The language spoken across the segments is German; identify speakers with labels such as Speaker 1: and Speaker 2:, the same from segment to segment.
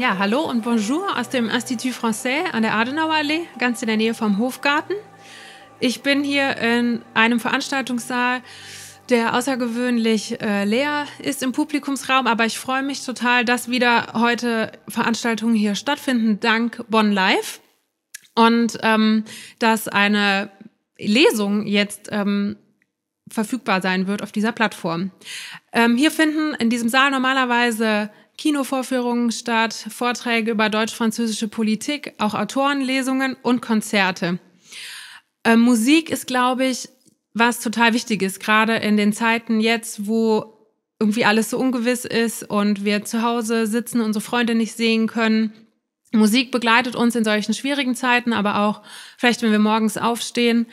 Speaker 1: Ja, hallo und bonjour aus dem Institut Français an der Adenauerallee, ganz in der Nähe vom Hofgarten. Ich bin hier in einem Veranstaltungssaal, der außergewöhnlich äh, leer ist im Publikumsraum, aber ich freue mich total, dass wieder heute Veranstaltungen hier stattfinden, dank Bonn Live. Und ähm, dass eine Lesung jetzt ähm, verfügbar sein wird auf dieser Plattform. Ähm, hier finden in diesem Saal normalerweise Kinovorführungen statt, Vorträge über deutsch-französische Politik, auch Autorenlesungen und Konzerte. Äh, Musik ist, glaube ich, was total wichtig ist, gerade in den Zeiten jetzt, wo irgendwie alles so ungewiss ist und wir zu Hause sitzen, unsere Freunde nicht sehen können. Musik begleitet uns in solchen schwierigen Zeiten, aber auch vielleicht, wenn wir morgens aufstehen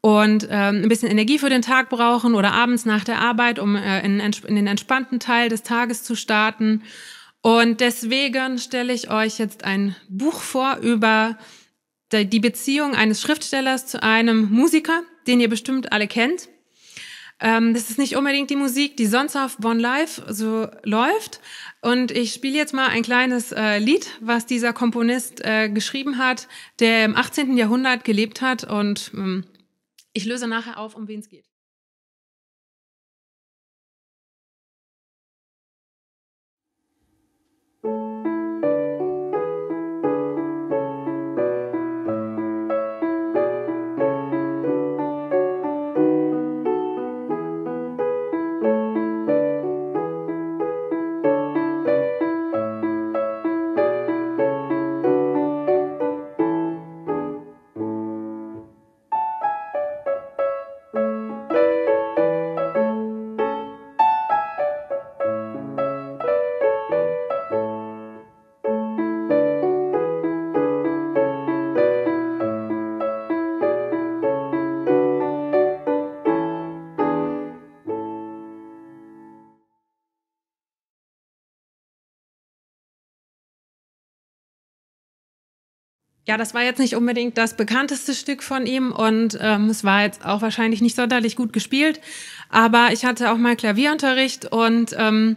Speaker 1: und ähm, ein bisschen Energie für den Tag brauchen oder abends nach der Arbeit, um äh, in, in, den entspannten Teil des Tages zu starten. Und deswegen stelle ich euch jetzt ein Buch vor über die Beziehung eines Schriftstellers zu einem Musiker, den ihr bestimmt alle kennt. Ähm, das ist nicht unbedingt die Musik, die sonst auf Bon Live so läuft. Und ich spiele jetzt mal ein kleines äh, Lied, was dieser Komponist äh, geschrieben hat, der im 18. Jahrhundert gelebt hat. Und ähm, ich löse nachher auf, um wen es geht. ja, das war jetzt nicht unbedingt das bekannteste Stück von ihm und ähm, es war jetzt auch wahrscheinlich nicht sonderlich gut gespielt. Aber ich hatte auch mal Klavierunterricht und ähm,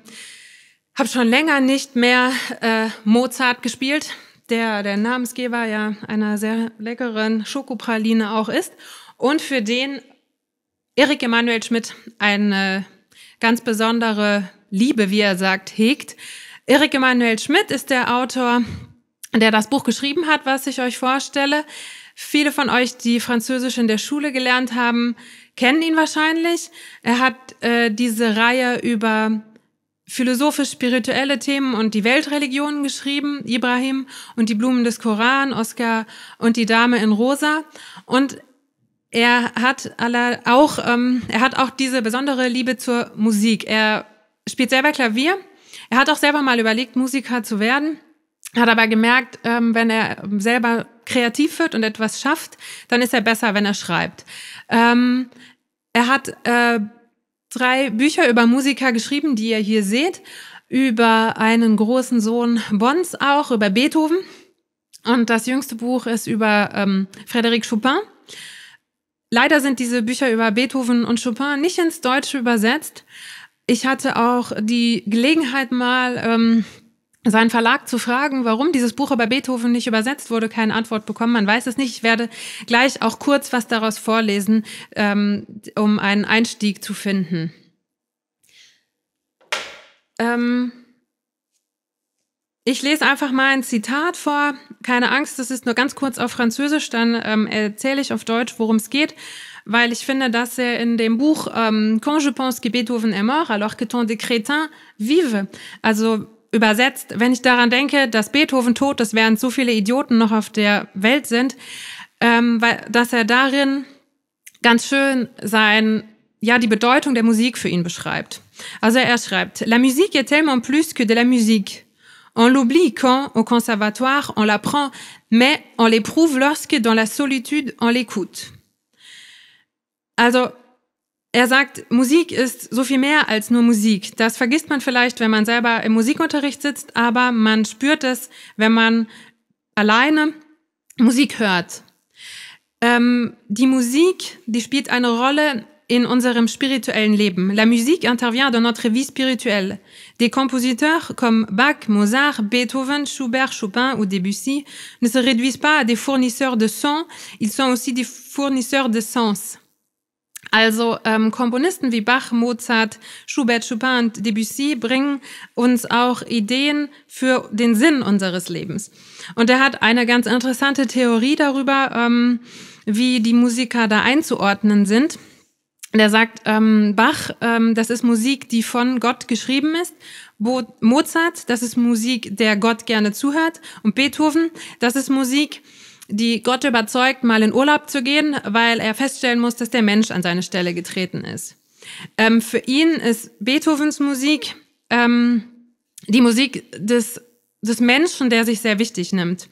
Speaker 1: habe schon länger nicht mehr äh, Mozart gespielt, der der Namensgeber ja einer sehr leckeren Schokopraline auch ist. Und für den Erik Emanuel Schmidt eine ganz besondere Liebe, wie er sagt, hegt. Erik Emanuel Schmidt ist der Autor der das Buch geschrieben hat, was ich euch vorstelle. Viele von euch, die Französisch in der Schule gelernt haben, kennen ihn wahrscheinlich. Er hat äh, diese Reihe über philosophisch-spirituelle Themen und die Weltreligionen geschrieben, Ibrahim und die Blumen des Koran, Oscar und die Dame in Rosa. Und er hat aller, auch, ähm, er hat auch diese besondere Liebe zur Musik. Er spielt selber Klavier. Er hat auch selber mal überlegt, Musiker zu werden hat aber gemerkt, ähm, wenn er selber kreativ wird und etwas schafft, dann ist er besser, wenn er schreibt. Ähm, er hat äh, drei Bücher über Musiker geschrieben, die ihr hier seht, über einen großen Sohn Bons auch, über Beethoven. Und das jüngste Buch ist über ähm, Frédéric Chopin. Leider sind diese Bücher über Beethoven und Chopin nicht ins Deutsche übersetzt. Ich hatte auch die Gelegenheit mal ähm, seinen Verlag zu fragen, warum dieses Buch über Beethoven nicht übersetzt wurde, keine Antwort bekommen. Man weiß es nicht. Ich werde gleich auch kurz was daraus vorlesen, ähm, um einen Einstieg zu finden. Ähm ich lese einfach mal ein Zitat vor. Keine Angst, das ist nur ganz kurz auf Französisch, dann ähm, erzähle ich auf Deutsch, worum es geht, weil ich finde, dass er in dem Buch ähm, Quand je pense que Beethoven est mort, alors que ton de crétins vive, also Übersetzt, wenn ich daran denke, dass Beethoven tot ist, während so viele Idioten noch auf der Welt sind, ähm, weil, dass er darin ganz schön sein, ja, die Bedeutung der Musik für ihn beschreibt. Also er schreibt, La musique est tellement plus que de la musique. On l'oublie quand, au conservatoire, on l'apprend, mais on l'éprouve lorsque, dans la solitude, on l'écoute. Also er sagt, Musik ist so viel mehr als nur Musik. Das vergisst man vielleicht, wenn man selber im Musikunterricht sitzt, aber man spürt es, wenn man alleine Musik hört. Ähm, die Musik, die spielt eine Rolle in unserem spirituellen Leben. La musique intervient dans notre vie spirituelle. Des compositeurs comme Bach, Mozart, Beethoven, Schubert, Chopin ou Debussy ne se réduisent pas à des fournisseurs de sons, ils sont aussi des fournisseurs de sens. Also ähm, Komponisten wie Bach, Mozart, Schubert, Chopin und Debussy bringen uns auch Ideen für den Sinn unseres Lebens. Und er hat eine ganz interessante Theorie darüber, ähm, wie die Musiker da einzuordnen sind. Der sagt, ähm, Bach, ähm, das ist Musik, die von Gott geschrieben ist. Bo Mozart, das ist Musik, der Gott gerne zuhört. Und Beethoven, das ist Musik, die Gott überzeugt, mal in Urlaub zu gehen, weil er feststellen muss, dass der Mensch an seine Stelle getreten ist. Ähm, für ihn ist Beethovens Musik ähm, die Musik des, des Menschen, der sich sehr wichtig nimmt.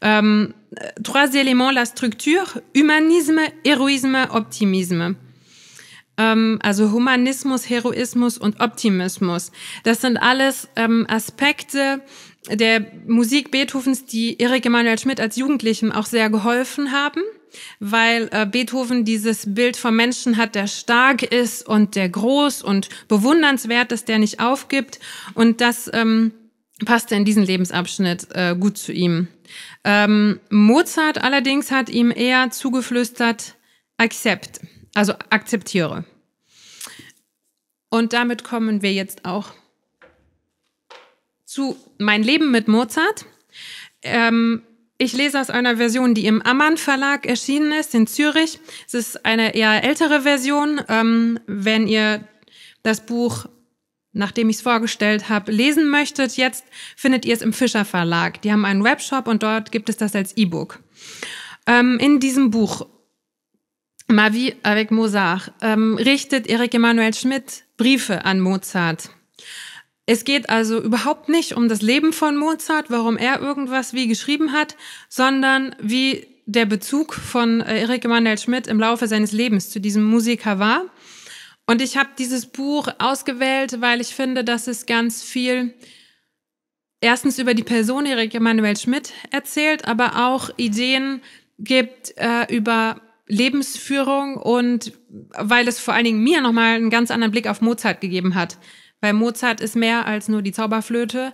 Speaker 1: Ähm, trois éléments, la structure, Humanisme, Heroisme, Optimisme. Ähm, also Humanismus, Heroismus und Optimismus. Das sind alles ähm, Aspekte, der Musik Beethovens, die Erik Emanuel Schmidt als Jugendlichem auch sehr geholfen haben, weil äh, Beethoven dieses Bild vom Menschen hat, der stark ist und der groß und bewundernswert ist, der nicht aufgibt. Und das ähm, passte in diesen Lebensabschnitt äh, gut zu ihm. Ähm, Mozart allerdings hat ihm eher zugeflüstert, accept, also akzeptiere. Und damit kommen wir jetzt auch zu Mein Leben mit Mozart. Ähm, ich lese aus einer Version, die im Ammann Verlag erschienen ist, in Zürich. Es ist eine eher ältere Version. Ähm, wenn ihr das Buch, nachdem ich es vorgestellt habe, lesen möchtet, jetzt findet ihr es im Fischer Verlag. Die haben einen Webshop und dort gibt es das als E-Book. Ähm, in diesem Buch Ma vie avec Mozart ähm, richtet Eric Emanuel Schmidt Briefe an Mozart. Es geht also überhaupt nicht um das Leben von Mozart, warum er irgendwas wie geschrieben hat, sondern wie der Bezug von äh, Erik Emanuel Schmidt im Laufe seines Lebens zu diesem Musiker war. Und ich habe dieses Buch ausgewählt, weil ich finde, dass es ganz viel erstens über die Person Erik Emanuel Schmidt erzählt, aber auch Ideen gibt äh, über Lebensführung und weil es vor allen Dingen mir nochmal einen ganz anderen Blick auf Mozart gegeben hat weil Mozart ist mehr als nur die Zauberflöte.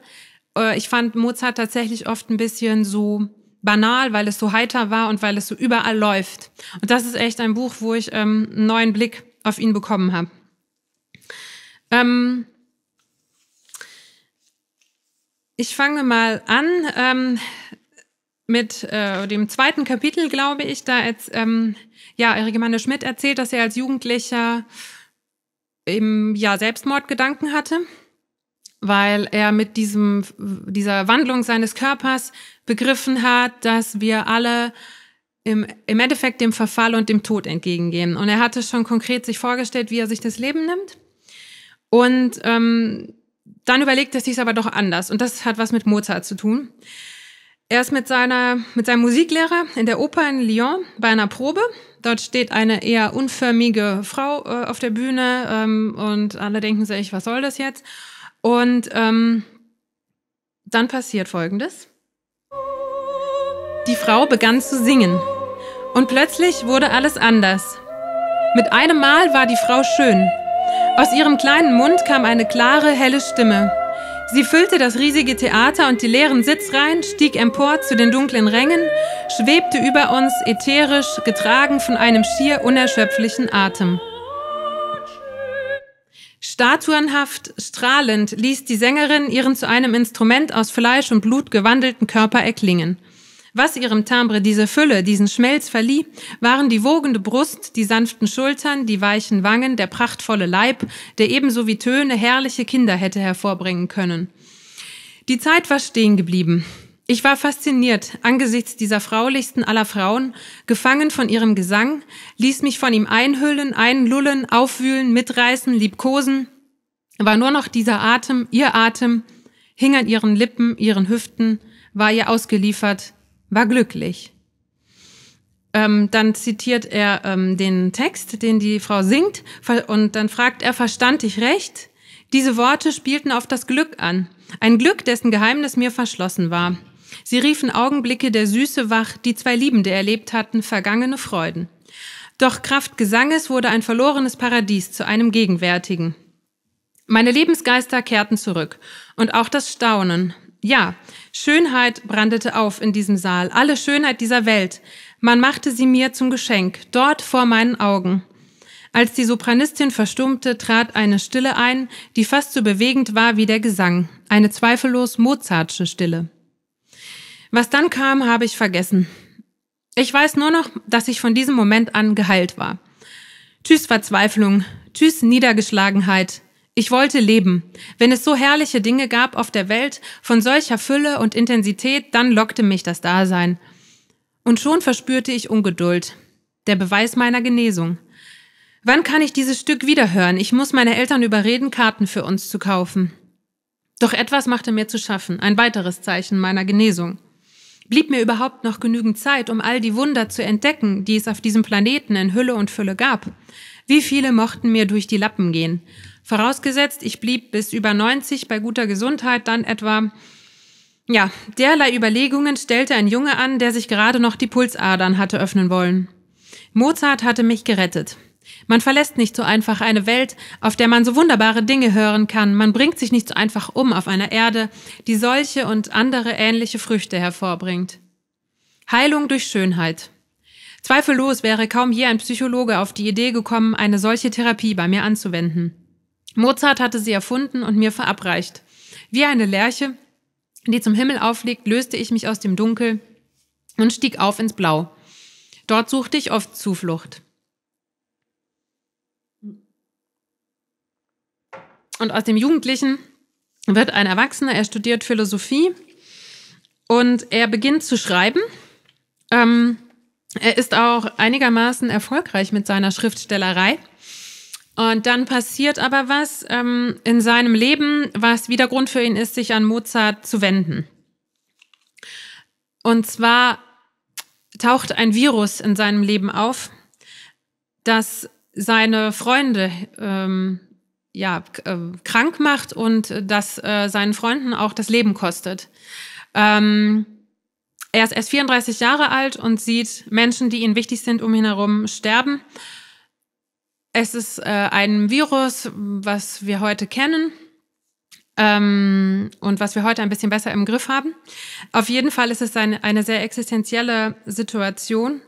Speaker 1: Äh, ich fand Mozart tatsächlich oft ein bisschen so banal, weil es so heiter war und weil es so überall läuft. Und das ist echt ein Buch, wo ich ähm, einen neuen Blick auf ihn bekommen habe. Ähm ich fange mal an ähm, mit äh, dem zweiten Kapitel, glaube ich. Da jetzt, ähm, ja, Erik Manne Schmidt erzählt, dass er als Jugendlicher im ja, Selbstmordgedanken hatte, weil er mit diesem, dieser Wandlung seines Körpers begriffen hat, dass wir alle im, im Endeffekt dem Verfall und dem Tod entgegengehen. Und er hatte schon konkret sich vorgestellt, wie er sich das Leben nimmt. Und ähm, dann überlegt er sich aber doch anders. Und das hat was mit Mozart zu tun. Er ist mit, seiner, mit seinem Musiklehrer in der Oper in Lyon bei einer Probe. Dort steht eine eher unförmige Frau äh, auf der Bühne ähm, und alle denken sich, was soll das jetzt? Und ähm, dann passiert Folgendes. Die Frau begann zu singen und plötzlich wurde alles anders. Mit einem Mal war die Frau schön. Aus ihrem kleinen Mund kam eine klare, helle Stimme. Sie füllte das riesige Theater und die leeren Sitzreihen, stieg empor zu den dunklen Rängen, schwebte über uns, ätherisch, getragen von einem schier unerschöpflichen Atem. Statuenhaft, strahlend ließ die Sängerin ihren zu einem Instrument aus Fleisch und Blut gewandelten Körper erklingen. Was ihrem Timbre diese Fülle, diesen Schmelz verlieh, waren die wogende Brust, die sanften Schultern, die weichen Wangen, der prachtvolle Leib, der ebenso wie Töne herrliche Kinder hätte hervorbringen können. Die Zeit war stehen geblieben. Ich war fasziniert angesichts dieser fraulichsten aller Frauen, gefangen von ihrem Gesang, ließ mich von ihm einhüllen, einlullen, aufwühlen, mitreißen, liebkosen, war nur noch dieser Atem, ihr Atem, hing an ihren Lippen, ihren Hüften, war ihr ausgeliefert, war glücklich. Ähm, dann zitiert er ähm, den Text, den die Frau singt, und dann fragt er, verstand ich recht? Diese Worte spielten auf das Glück an. Ein Glück, dessen Geheimnis mir verschlossen war. Sie riefen Augenblicke der Süße wach, die zwei Liebende erlebt hatten, vergangene Freuden. Doch Kraft Gesanges wurde ein verlorenes Paradies zu einem gegenwärtigen. Meine Lebensgeister kehrten zurück und auch das Staunen. Ja, Schönheit brandete auf in diesem Saal, alle Schönheit dieser Welt. Man machte sie mir zum Geschenk, dort vor meinen Augen. Als die Sopranistin verstummte, trat eine Stille ein, die fast so bewegend war wie der Gesang, eine zweifellos Mozartsche Stille. Was dann kam, habe ich vergessen. Ich weiß nur noch, dass ich von diesem Moment an geheilt war. Tschüss Verzweiflung, tschüss Niedergeschlagenheit, ich wollte leben. Wenn es so herrliche Dinge gab auf der Welt, von solcher Fülle und Intensität, dann lockte mich das Dasein. Und schon verspürte ich Ungeduld. Der Beweis meiner Genesung. Wann kann ich dieses Stück wiederhören? Ich muss meine Eltern überreden, Karten für uns zu kaufen. Doch etwas machte mir zu schaffen, ein weiteres Zeichen meiner Genesung. Blieb mir überhaupt noch genügend Zeit, um all die Wunder zu entdecken, die es auf diesem Planeten in Hülle und Fülle gab? Wie viele mochten mir durch die Lappen gehen? Vorausgesetzt, ich blieb bis über 90 bei guter Gesundheit dann etwa. Ja, derlei Überlegungen stellte ein Junge an, der sich gerade noch die Pulsadern hatte öffnen wollen. Mozart hatte mich gerettet. Man verlässt nicht so einfach eine Welt, auf der man so wunderbare Dinge hören kann. Man bringt sich nicht so einfach um auf einer Erde, die solche und andere ähnliche Früchte hervorbringt. Heilung durch Schönheit. Zweifellos wäre kaum je ein Psychologe auf die Idee gekommen, eine solche Therapie bei mir anzuwenden. Mozart hatte sie erfunden und mir verabreicht. Wie eine Lerche, die zum Himmel aufliegt, löste ich mich aus dem Dunkel und stieg auf ins Blau. Dort suchte ich oft Zuflucht. Und aus dem Jugendlichen wird ein Erwachsener, er studiert Philosophie und er beginnt zu schreiben. Ähm, er ist auch einigermaßen erfolgreich mit seiner Schriftstellerei. Und dann passiert aber was ähm, in seinem Leben, was wieder Grund für ihn ist, sich an Mozart zu wenden. Und zwar taucht ein Virus in seinem Leben auf, das seine Freunde ähm, ja, äh, krank macht und das äh, seinen Freunden auch das Leben kostet. Ähm, er ist erst 34 Jahre alt und sieht Menschen, die ihm wichtig sind, um ihn herum sterben. Es ist äh, ein Virus, was wir heute kennen. Ähm, und was wir heute ein bisschen besser im Griff haben. Auf jeden Fall ist es eine, eine sehr existenzielle Situation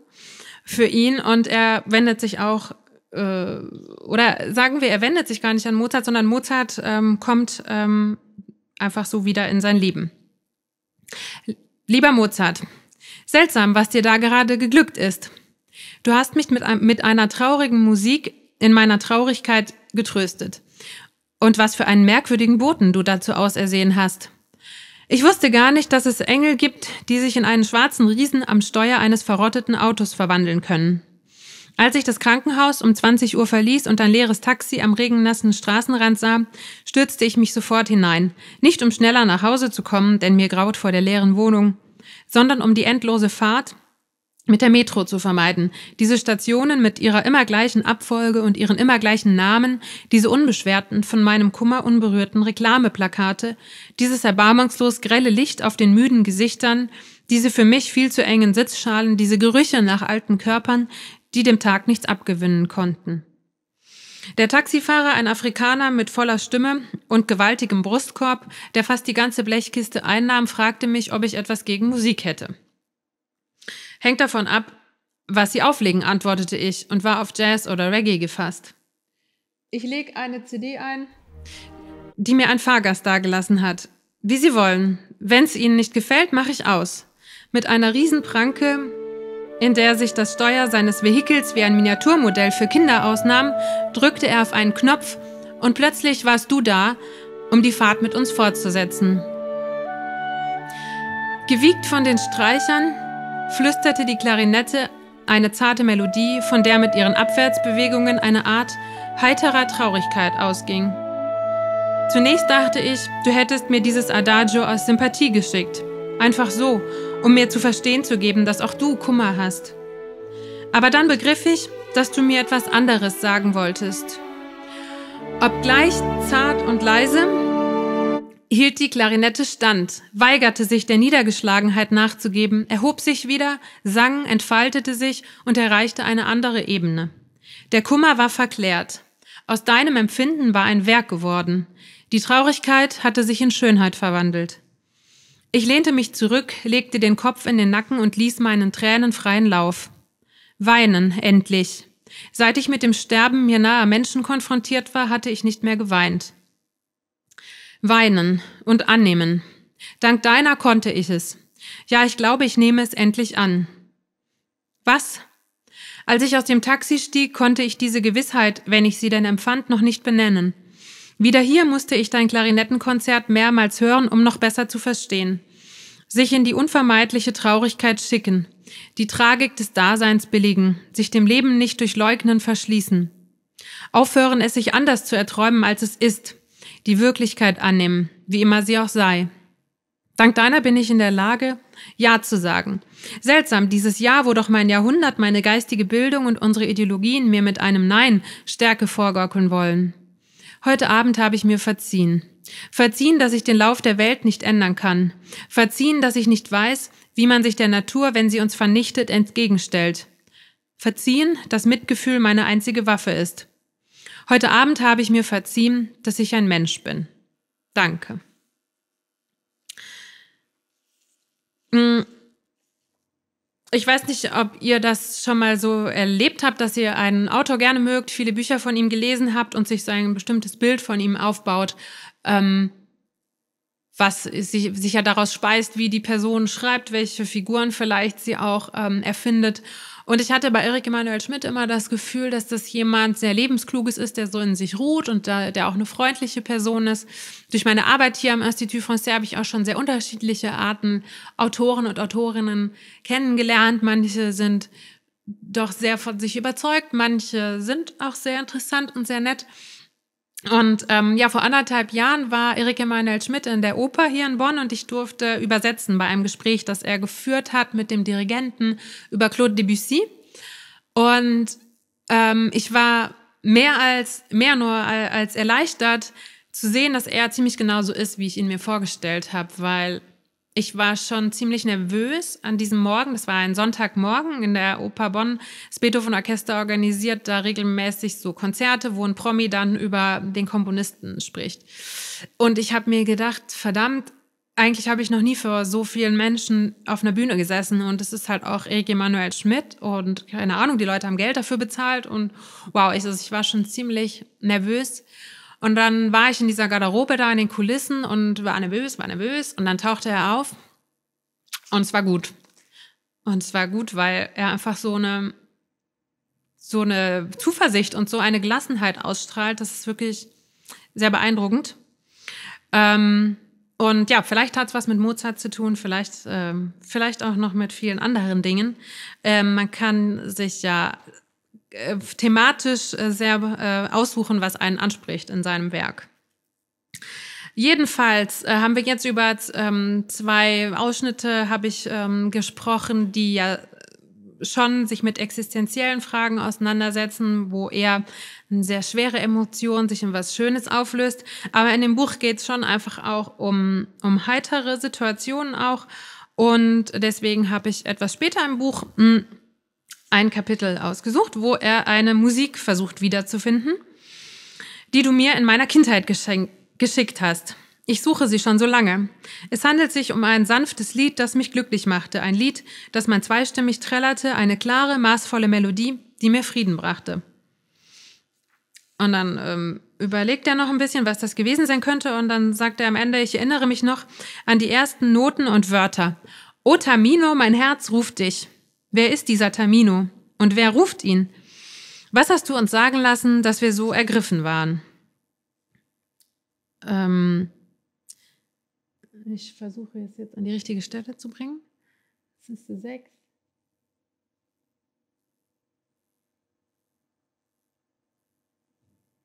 Speaker 1: für ihn und er wendet sich auch äh, oder sagen wir, er wendet sich gar nicht an Mozart, sondern Mozart ähm, kommt ähm, einfach so wieder in sein Leben. Lieber Mozart, seltsam, was dir da gerade geglückt ist. Du hast mich mit, mit einer traurigen Musik in meiner Traurigkeit getröstet. Und was für einen merkwürdigen Boten du dazu ausersehen hast. Ich wusste gar nicht, dass es Engel gibt, die sich in einen schwarzen Riesen am Steuer eines verrotteten Autos verwandeln können. Als ich das Krankenhaus um 20 Uhr verließ und ein leeres Taxi am regennassen Straßenrand sah, stürzte ich mich sofort hinein. Nicht um schneller nach Hause zu kommen, denn mir graut vor der leeren Wohnung, sondern um die endlose Fahrt mit der Metro zu vermeiden. Diese Stationen mit ihrer immer gleichen Abfolge und ihren immer gleichen Namen, diese unbeschwerten, von meinem Kummer unberührten Reklameplakate, dieses erbarmungslos grelle Licht auf den müden Gesichtern, diese für mich viel zu engen Sitzschalen, diese Gerüche nach alten Körpern, die dem Tag nichts abgewinnen konnten. Der Taxifahrer, ein Afrikaner mit voller Stimme und gewaltigem Brustkorb, der fast die ganze Blechkiste einnahm, fragte mich, ob ich etwas gegen Musik hätte. Hängt davon ab, was sie auflegen, antwortete ich und war auf Jazz oder Reggae gefasst. Ich lege eine CD ein, die mir ein Fahrgast dagelassen hat. Wie Sie wollen. Wenn es Ihnen nicht gefällt, mache ich aus. Mit einer Riesenpranke, in der sich das Steuer seines Vehikels wie ein Miniaturmodell für Kinder ausnahm, drückte er auf einen Knopf und plötzlich warst du da, um die Fahrt mit uns fortzusetzen. Gewiegt von den Streichern, flüsterte die Klarinette eine zarte Melodie, von der mit ihren Abwärtsbewegungen eine Art heiterer Traurigkeit ausging. Zunächst dachte ich, du hättest mir dieses Adagio aus Sympathie geschickt, einfach so, um mir zu verstehen zu geben, dass auch du Kummer hast. Aber dann begriff ich, dass du mir etwas anderes sagen wolltest. Obgleich zart und leise, hielt die Klarinette stand, weigerte sich der Niedergeschlagenheit nachzugeben, erhob sich wieder, sang, entfaltete sich und erreichte eine andere Ebene. Der Kummer war verklärt. Aus deinem Empfinden war ein Werk geworden. Die Traurigkeit hatte sich in Schönheit verwandelt. Ich lehnte mich zurück, legte den Kopf in den Nacken und ließ meinen Tränen freien Lauf. Weinen, endlich. Seit ich mit dem Sterben mir naher Menschen konfrontiert war, hatte ich nicht mehr geweint. Weinen und annehmen. Dank deiner konnte ich es. Ja, ich glaube, ich nehme es endlich an. Was? Als ich aus dem Taxi stieg, konnte ich diese Gewissheit, wenn ich sie denn empfand, noch nicht benennen. Wieder hier musste ich dein Klarinettenkonzert mehrmals hören, um noch besser zu verstehen. Sich in die unvermeidliche Traurigkeit schicken, die Tragik des Daseins billigen, sich dem Leben nicht durch Leugnen verschließen. Aufhören, es sich anders zu erträumen, als es ist, die Wirklichkeit annehmen, wie immer sie auch sei. Dank deiner bin ich in der Lage, Ja zu sagen. Seltsam, dieses Ja, wo doch mein Jahrhundert, meine geistige Bildung und unsere Ideologien mir mit einem Nein Stärke vorgaukeln wollen. Heute Abend habe ich mir verziehen. Verziehen, dass ich den Lauf der Welt nicht ändern kann. Verziehen, dass ich nicht weiß, wie man sich der Natur, wenn sie uns vernichtet, entgegenstellt. Verziehen, dass Mitgefühl meine einzige Waffe ist. Heute Abend habe ich mir verziehen, dass ich ein Mensch bin. Danke. Hm. Ich weiß nicht, ob ihr das schon mal so erlebt habt, dass ihr einen Autor gerne mögt, viele Bücher von ihm gelesen habt und sich so ein bestimmtes Bild von ihm aufbaut. Ähm, was sich, sich ja daraus speist, wie die Person schreibt, welche Figuren vielleicht sie auch ähm, erfindet. Und ich hatte bei Erik Emanuel Schmidt immer das Gefühl, dass das jemand sehr lebenskluges ist, der so in sich ruht und da, der auch eine freundliche Person ist. Durch meine Arbeit hier am Institut Français habe ich auch schon sehr unterschiedliche Arten Autoren und Autorinnen kennengelernt. Manche sind doch sehr von sich überzeugt, manche sind auch sehr interessant und sehr nett. Und ähm, ja, vor anderthalb Jahren war Erik Emanuel Schmidt in der Oper hier in Bonn und ich durfte übersetzen bei einem Gespräch, das er geführt hat mit dem Dirigenten über Claude Debussy. Und ähm, ich war mehr als, mehr nur als erleichtert zu sehen, dass er ziemlich genau so ist, wie ich ihn mir vorgestellt habe, weil ich war schon ziemlich nervös an diesem Morgen. Das war ein Sonntagmorgen in der Oper Bonn. Das Beethoven Orchester organisiert da regelmäßig so Konzerte, wo ein Promi dann über den Komponisten spricht. Und ich habe mir gedacht, verdammt, eigentlich habe ich noch nie vor so vielen Menschen auf einer Bühne gesessen und es ist halt auch Erik Emanuel Schmidt und keine Ahnung, die Leute haben Geld dafür bezahlt und wow, ich, also ich war schon ziemlich nervös und dann war ich in dieser Garderobe da in den Kulissen und war nervös, war nervös. Und dann tauchte er auf und es war gut. Und es war gut, weil er einfach so eine, so eine Zuversicht und so eine Gelassenheit ausstrahlt. Das ist wirklich sehr beeindruckend. Ähm, und ja, vielleicht hat es was mit Mozart zu tun, vielleicht, ähm, vielleicht auch noch mit vielen anderen Dingen. Ähm, man kann sich ja äh, thematisch äh, sehr äh, aussuchen, was einen anspricht in seinem Werk. Jedenfalls äh, haben wir jetzt über ähm, zwei Ausschnitte habe ich ähm, gesprochen, die ja schon sich mit existenziellen Fragen auseinandersetzen, wo eher eine sehr schwere Emotion sich in was Schönes auflöst. Aber in dem Buch geht es schon einfach auch um, um heitere Situationen auch. Und deswegen habe ich etwas später im Buch mm, ein Kapitel ausgesucht, wo er eine Musik versucht wiederzufinden, die du mir in meiner Kindheit geschickt hast. Ich suche sie schon so lange. Es handelt sich um ein sanftes Lied, das mich glücklich machte, ein Lied, das man zweistimmig trällerte, eine klare, maßvolle Melodie, die mir Frieden brachte. Und dann ähm, überlegt er noch ein bisschen, was das gewesen sein könnte, und dann sagt er am Ende, ich erinnere mich noch an die ersten Noten und Wörter. O Tamino, mein Herz ruft dich. Wer ist dieser Tamino und wer ruft ihn? Was hast du uns sagen lassen, dass wir so ergriffen waren? Ähm ich versuche es jetzt an die richtige Stelle zu bringen. Es ist die 6.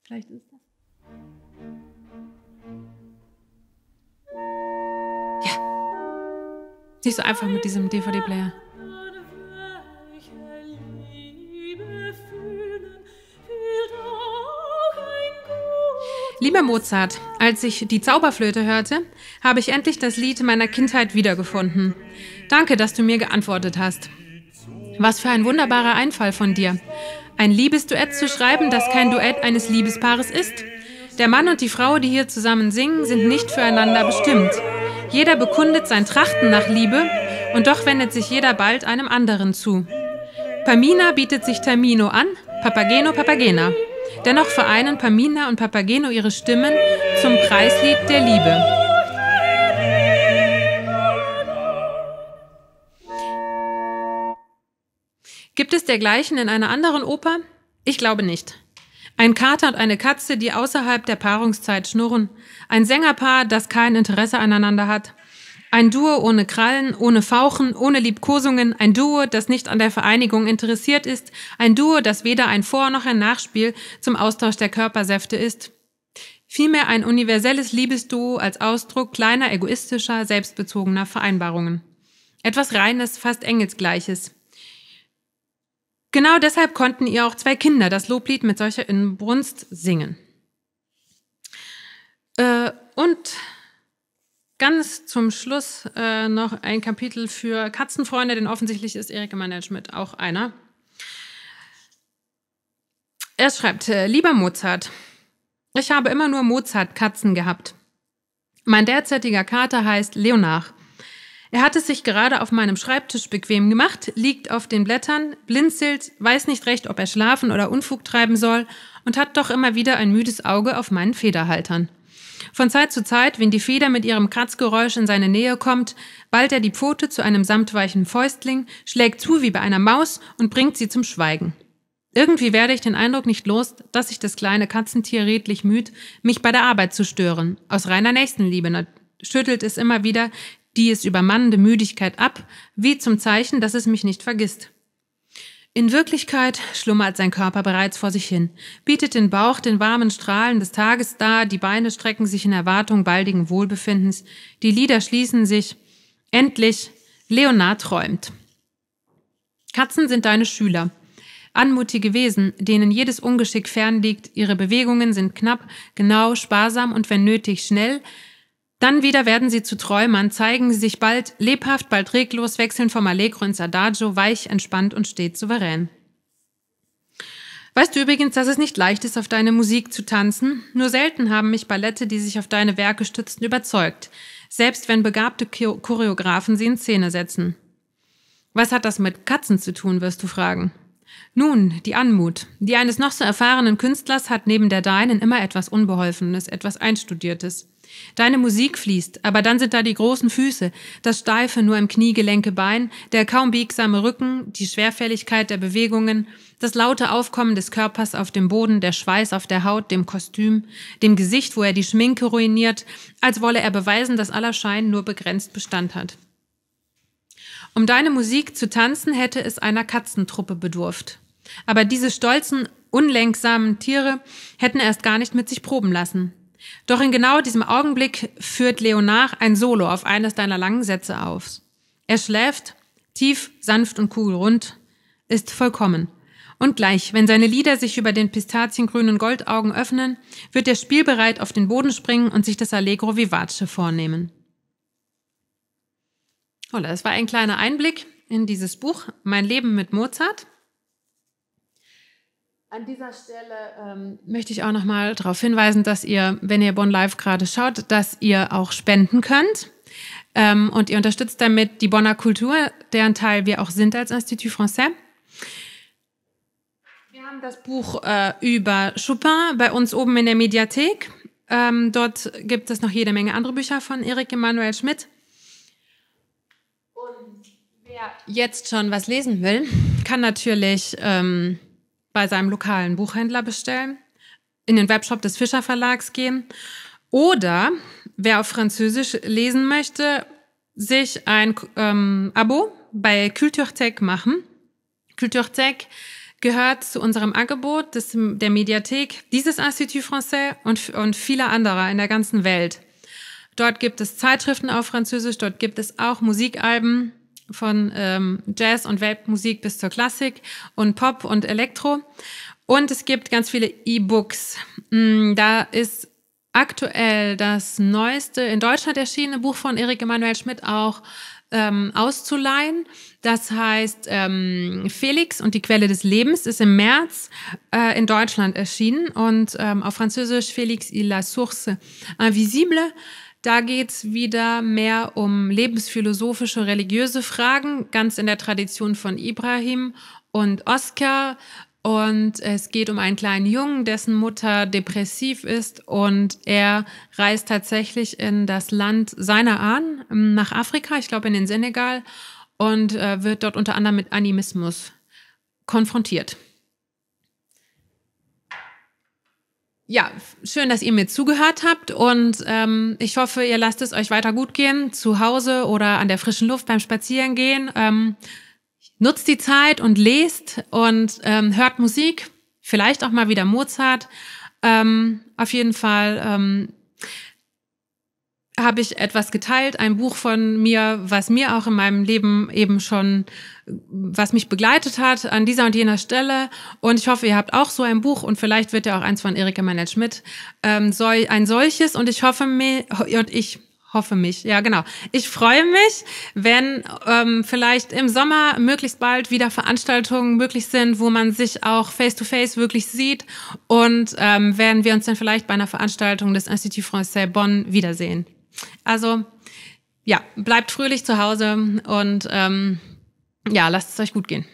Speaker 1: Vielleicht ist das. Ja. Siehst du einfach mit diesem DVD-Player. Lieber Mozart, als ich die Zauberflöte hörte, habe ich endlich das Lied meiner Kindheit wiedergefunden. Danke, dass du mir geantwortet hast. Was für ein wunderbarer Einfall von dir. Ein Liebesduett zu schreiben, das kein Duett eines Liebespaares ist. Der Mann und die Frau, die hier zusammen singen, sind nicht füreinander bestimmt. Jeder bekundet sein Trachten nach Liebe, und doch wendet sich jeder bald einem anderen zu. Pamina bietet sich Termino an, Papageno Papagena. Dennoch vereinen Pamina und Papageno ihre Stimmen zum Preislied der Liebe. Gibt es dergleichen in einer anderen Oper? Ich glaube nicht. Ein Kater und eine Katze, die außerhalb der Paarungszeit schnurren. Ein Sängerpaar, das kein Interesse aneinander hat. Ein Duo ohne Krallen, ohne Fauchen, ohne Liebkosungen, ein Duo, das nicht an der Vereinigung interessiert ist, ein Duo, das weder ein Vor- noch ein Nachspiel zum Austausch der Körpersäfte ist. Vielmehr ein universelles Liebesduo als Ausdruck kleiner, egoistischer, selbstbezogener Vereinbarungen. Etwas Reines, fast Engelsgleiches. Genau deshalb konnten ihr auch zwei Kinder das Loblied mit solcher Inbrunst singen. Äh, und ganz zum Schluss äh, noch ein Kapitel für Katzenfreunde, denn offensichtlich ist Erik Emanuel-Schmidt auch einer. Er schreibt, äh, lieber Mozart, ich habe immer nur Mozart-Katzen gehabt. Mein derzeitiger Kater heißt Leonard. Er hat es sich gerade auf meinem Schreibtisch bequem gemacht, liegt auf den Blättern, blinzelt, weiß nicht recht, ob er schlafen oder Unfug treiben soll und hat doch immer wieder ein müdes Auge auf meinen Federhaltern. Von Zeit zu Zeit, wenn die Feder mit ihrem Kratzgeräusch in seine Nähe kommt, ballt er die Pfote zu einem samtweichen Fäustling, schlägt zu wie bei einer Maus und bringt sie zum Schweigen. Irgendwie werde ich den Eindruck nicht los, dass sich das kleine Katzentier redlich müht, mich bei der Arbeit zu stören. Aus reiner Nächstenliebe schüttelt es immer wieder die es übermannende Müdigkeit ab, wie zum Zeichen, dass es mich nicht vergisst. In Wirklichkeit schlummert sein Körper bereits vor sich hin, bietet den Bauch den warmen Strahlen des Tages dar, die Beine strecken sich in Erwartung baldigen Wohlbefindens, die Lider schließen sich. Endlich, Leonard träumt. Katzen sind deine Schüler. Anmutige Wesen, denen jedes Ungeschick fernliegt, ihre Bewegungen sind knapp, genau, sparsam und wenn nötig schnell, dann wieder werden sie zu Träumern, zeigen sie sich bald lebhaft, bald reglos, wechseln vom Allegro ins Adagio, weich, entspannt und stets souverän. Weißt du übrigens, dass es nicht leicht ist, auf deine Musik zu tanzen? Nur selten haben mich Ballette, die sich auf deine Werke stützten, überzeugt, selbst wenn begabte Choreografen sie in Szene setzen. Was hat das mit Katzen zu tun, wirst du fragen. Nun, die Anmut. Die eines noch so erfahrenen Künstlers hat neben der deinen immer etwas Unbeholfenes, etwas Einstudiertes. Deine Musik fließt, aber dann sind da die großen Füße, das steife, nur im Knie Bein, der kaum biegsame Rücken, die Schwerfälligkeit der Bewegungen, das laute Aufkommen des Körpers auf dem Boden, der Schweiß auf der Haut, dem Kostüm, dem Gesicht, wo er die Schminke ruiniert, als wolle er beweisen, dass aller Schein nur begrenzt Bestand hat. Um deine Musik zu tanzen, hätte es einer Katzentruppe bedurft. Aber diese stolzen, unlenksamen Tiere hätten erst gar nicht mit sich proben lassen. Doch in genau diesem Augenblick führt Leonard ein Solo auf eines deiner langen Sätze auf. Er schläft, tief, sanft und kugelrund, ist vollkommen. Und gleich, wenn seine Lieder sich über den pistaziengrünen Goldaugen öffnen, wird er spielbereit auf den Boden springen und sich das Allegro Vivace vornehmen. Holla, das war ein kleiner Einblick in dieses Buch Mein Leben mit Mozart. An dieser Stelle ähm, möchte ich auch nochmal darauf hinweisen, dass ihr, wenn ihr Bonn Live gerade schaut, dass ihr auch spenden könnt. Ähm, und ihr unterstützt damit die Bonner Kultur, deren Teil wir auch sind als Institut Français. Wir haben das Buch äh, über Chopin bei uns oben in der Mediathek. Ähm, dort gibt es noch jede Menge andere Bücher von Erik Emanuel Schmidt. Und wer jetzt schon was lesen will, kann natürlich ähm, bei seinem lokalen Buchhändler bestellen, in den Webshop des Fischer Verlags gehen oder wer auf Französisch lesen möchte, sich ein ähm, Abo bei Culturtech machen. Culturtech gehört zu unserem Angebot des, der Mediathek dieses Institut Français und, und vieler anderer in der ganzen Welt. Dort gibt es Zeitschriften auf Französisch, dort gibt es auch Musikalben, von ähm, Jazz und Weltmusik bis zur Klassik und Pop und Elektro. Und es gibt ganz viele E-Books. Mm, da ist aktuell das neueste in Deutschland erschienene Buch von Erik Emanuel Schmidt auch ähm, auszuleihen. Das heißt ähm, Felix und die Quelle des Lebens ist im März äh, in Deutschland erschienen und ähm, auf Französisch Felix et la source invisible da geht es wieder mehr um lebensphilosophische, religiöse Fragen, ganz in der Tradition von Ibrahim und Oskar. Und es geht um einen kleinen Jungen, dessen Mutter depressiv ist und er reist tatsächlich in das Land seiner Ahnen ähm, nach Afrika, ich glaube in den Senegal, und äh, wird dort unter anderem mit Animismus konfrontiert. ja, schön, dass ihr mir zugehört habt und ähm, ich hoffe, ihr lasst es euch weiter gut gehen, zu Hause oder an der frischen Luft beim Spazierengehen. Ähm, nutzt die Zeit und lest und ähm, hört Musik, vielleicht auch mal wieder Mozart. Ähm, auf jeden Fall Ähm, habe ich etwas geteilt, ein Buch von mir, was mir auch in meinem Leben eben schon, was mich begleitet hat an dieser und jener Stelle. Und ich hoffe, ihr habt auch so ein Buch und vielleicht wird ja auch eins von Erika Manel Schmidt ähm, soll, ein solches. Und ich hoffe mir und ich hoffe mich, ja genau. Ich freue mich, wenn ähm, vielleicht im Sommer möglichst bald wieder Veranstaltungen möglich sind, wo man sich auch face to -face wirklich sieht. Und ähm, werden wir uns dann vielleicht bei einer Veranstaltung des Institut Français Bonn wiedersehen. Also ja, bleibt fröhlich zu Hause und ähm, ja, lasst es euch gut gehen.